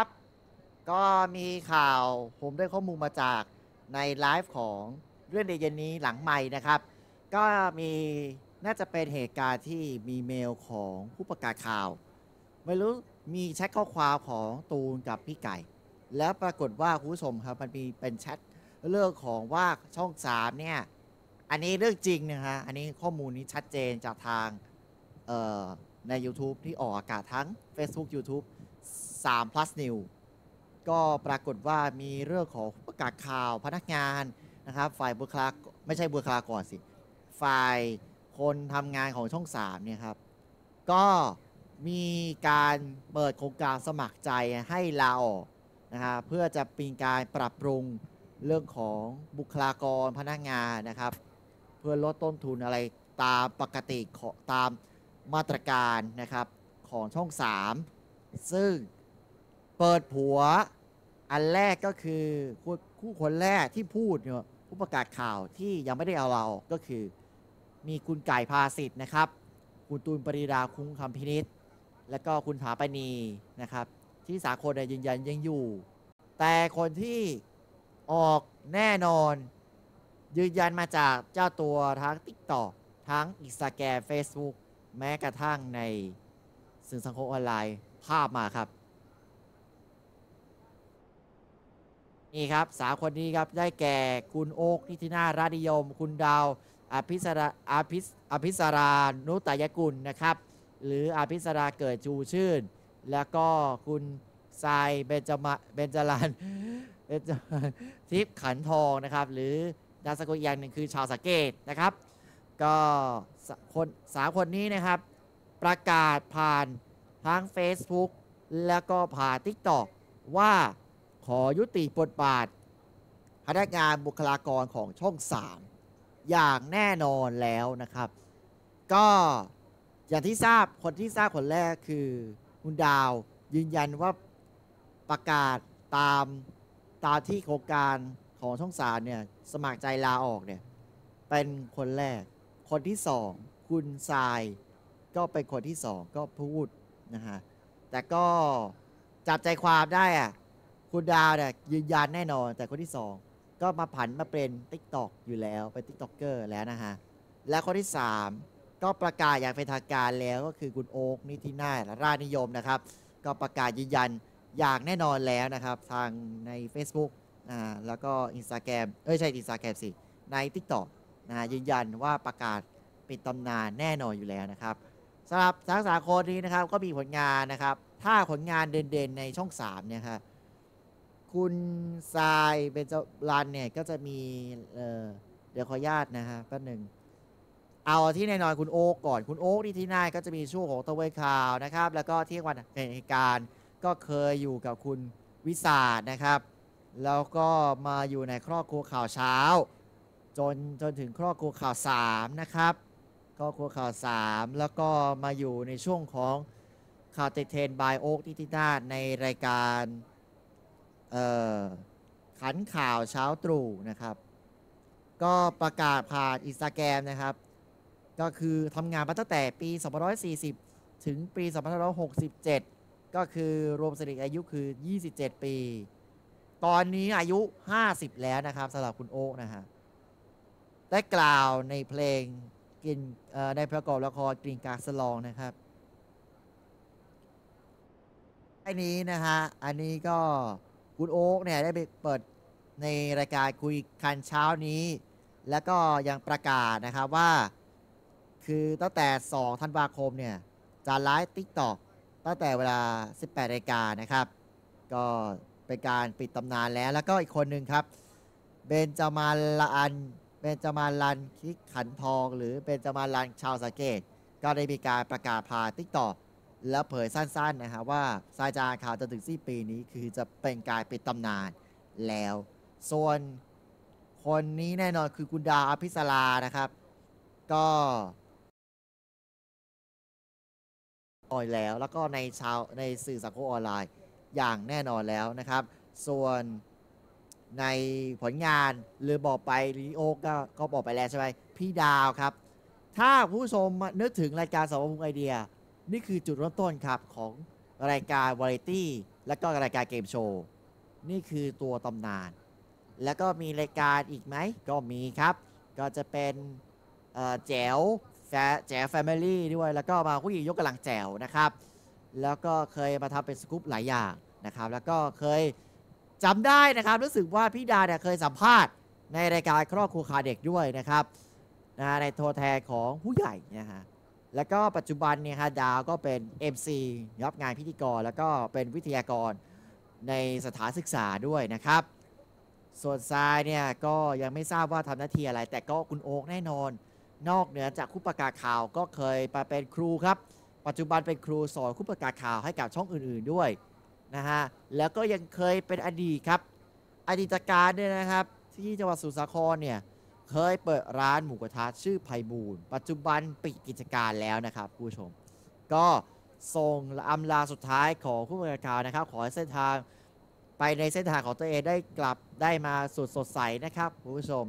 ครับก็มีข่าวผมได้ข้อมูลมาจากในไลฟ์ของเรื่องเดเยนนี้หลังใหม่นะครับ ก็มีน่าจะเป็นเหตุการณ์ที่มีเมลของผู้ประกาศข่าว ไม่รู้มีแชทข้อความของตูนกับพี่ไก่ แล้วปรากฏว่าคุณผู้ชมครับมันมีเป็นแชทเรื่องของว่าช่องสามเนี่ยอันนี้เรื่องจริงนะฮะอันนี้ข้อมูลนี้ชัดเจนจากทางใน YouTube ที่ออกอากาศทั้ง Facebook YouTube 3 plus new ก็ปรากฏว่ามีเรื่องของประกาศข่าวพนักงานนะครับฝ่ายบุคลาไม่ใช่บุคลากรสิ ฝ่ายคนทำงานของช่อง3เนี่ยครับ ก็มีการเปิดโครงการสมัครใจให้ลาออกนะครับเพื่อจะปีนการปรับปรุงเรื่องของบุคลากรพนักงานนะครับ เพื่อลดต้นทุนอะไรตามปกติตามมาตรการนะครับของช่อง 3ซึ่งเปิดผัวอันแรกก็คือคู่คนแรกที่พูดเนี่ยผู้ประกาศข่าวที่ยังไม่ได้เอาเราก็คือ มีคุณไก่พาสิทธ์นะครับ คุณตูนปริดาคุ้งคำพินิษและก็คุณถาปณีนะครับ ที่สาคนยืนยันยังอยู่ แต่คนที่ออกแน่นอนยืนยันมาจากเจ้าตัวทั้งิ๊กต็อทั้งอิสแกรม Facebook แม้กระทั่งในสื่อสังคมออนไลน์ภาพมาครับนี่ครับสาคนนี้ครับได้แก่คุณ โอ๊กนิตินารานิยม คุณ ดาวอภิสราอภิสอภิสรา นุตยกุลนะครับ หรืออภิสรา เกิดชูชื่น แล้วก็คุณทรายเบนจมาเบนจารันเบทิพขันทองนะครับ หรือนาสกุลอกย่างหนึ่งคือ ชาวสเกตนะครับ ก็คนสามคนนี้นะครับประกาศผ่านทั้ง Facebook แล้วก็ผ่าน t i k t อกว่าขอยุติบทบาทพนักงานบุคลากรของช่อง3อย่างแน่นอนแล้วนะครับ ก็อย่างที่ทราบคนที่ทราบคนแรกคือ คุณดาวยืนยันว่าประกาศตามตามที่โครงการของช่องสามเนี่ยสมัครใจลาออกเนี่ยเป็นคนแรกคนที่สอง คุณทราย ก็เป็นคนที่สอง ก็พูดนะฮะ แต่ก็จับใจความได้อะคุณดาวเนี่ยยืนยันแน่นอน แต่คนที่สองก็มาผันมาเป็นติ๊กตอกอยู่แล้วเป็นติ๊กต็อกเกอร์แล้วนะฮะ และคนที่สามก็ประกาศอย่างเป็นทางการแล้วก็คือคุณโอ๊กนิตินาและราชนิยมนะครับก็ประกาศยืนยันอย่างแน่นอนแล้วนะครับทางใน Facebook นะแล้วก็ Instagram เอ้ยใช่ Instagram สิใน TikTok นะยืนยันว่าประกาศปิดตำนานแน่นอนอยู่แล้วนะครับสำหรับทักษะคนนี้นะครับก็มีผลงานนะครับ ถ้าผลงานเด่นๆในช่อง 3เนี่ยครับคุณทรายเป็นจรันเนี่ยก็จะมีเดี๋ยวขออนุญาตนะฮะแป๊บหนึ่งเอาที่แน่นอนคุณโอ๊กก่อนคุณโอ๊กที่ที่น่าก็จะมีช่วงของตะเวคข่าวนะครับ แล้วก็ที่วันเหตุการณ์ก็เคยอยู่กับคุณวิสาดนะครับ แล้วก็มาอยู่ในครอบครัวข่าวเช้า จนจนถึงครอบครัวข่าว3นะครับก็ครัวข่าว3แล้วก็มาอยู่ในช่วงของข่าวเติเทนบายโอ๊กทิตินาในรายการขันข่าวเช้าตรู่นะครับ ก็ประกาศผ่านอินสตาแกรมนะครับ ก็คือทำงานมาตั้งแต่ปี2540 ถึงปี2567 ก็คือรวมสิริอายุคือ 27 ปี ตอนนี้อายุ 50 แล้วนะครับสำหรับคุณโอ๊กนะฮะได้กล่าวในเพลงกินได้ประกอบละครกลิ่นกากสลองนะครับอันนี้นะฮะ อันนี้ก็คุณโอ๊กเนี่ยได้ไปเปิดในรายการคุยคันเช้านี้ แล้วก็ยังประกาศ นะ ครับ ว่าคือตั้งแต่ 2 ธันวาคม เนี่ยจะไลฟ์ติ๊กต็อกตั้งแต่เวลา 18นาฬิกานะครับ ก็เป็นการปิดตำนานแล้ว แล้วก็อีกคนหนึ่งครับ เบนจามาลอันเป็นจมาลันคิกขันทองหรือเป็นจมาลันชาวสาเกตก็ได้มีการประกาศผ่านทิกตอกและเผยสั้นๆนะฮะว่าซาจาข่าวจนถึงสิ้นปีนี้คือจะเป็นการปิดตำนานแล้ว ส่วนคนนี้แน่นอนคือคุณดาอภิสรานะครับก็อ่อยแล้วแล้วก็ในชาวในสื่อสังคมออนไลน์อย่างแน่นอนแล้วนะครับ ส่วนในผลงานเรือบอกไปลีโอก็ก็บอกไปแล้วใช่ไหมพี่ดาวครับ ถ้าผู้ชมนึกถึงรายการสาวพุงไอเดีย นี่คือจุดเริ่มต้นครับ ของรายการวาไรตี้และก็รายการเกมโชว์นี่คือตัวตำนาน แล้วก็มีรายการอีกไหมก็มีครับ ก็จะเป็นแจ๋วแแจ๋วแฟมิลี่ด้วย แล้วก็มาผู้หญิงยกกำลังแจ๋วนะครับ แล้วก็เคยมาทำเป็นสกู๊ปหลายอย่างนะครับ แล้วก็เคยจำได้นะครับ รู้สึกว่าพี่ดาเนี่ยเคยสัมภาษณ์ในรายการครอบครัวคาเด็กด้วยนะครับนะในโทรแทนของผู้ใหญ่นะฮะแล้วก็ปัจจุบันเนี่ยฮะดาวก็เป็น MC รับงานพิธีกรแล้วก็เป็นวิทยากรในสถานศึกษาด้วยนะครับ ส่วนทรายเนี่ยก็ยังไม่ทราบว่าทำหน้าที่อะไร แต่ก็คุณโอ๊กแน่นอน นอกเหนือจากคู่ประกาศข่าวก็เคยมาเป็นครูครับ ปัจจุบันเป็นครูสอนคู่ประกาศข่าวให้กับช่องอื่นๆด้วยนะฮะ แล้วก็ยังเคยเป็นอดีตครับ อดีตการเนี่ยนะครับที่จังหวัดสุสาครเนี่ยเคยเปิดร้านหมูกระทะชื่อไพบูล ปัจจุบันปิดกิจการแล้วนะครับผู้ชม ก็ส่งอำลาสุดท้ายของผู้บริการนะครับขอให้เส้นทางไปในเส้นทางของตัวเองได้กลับได้มาสุดสดใสนะครับผู้ชม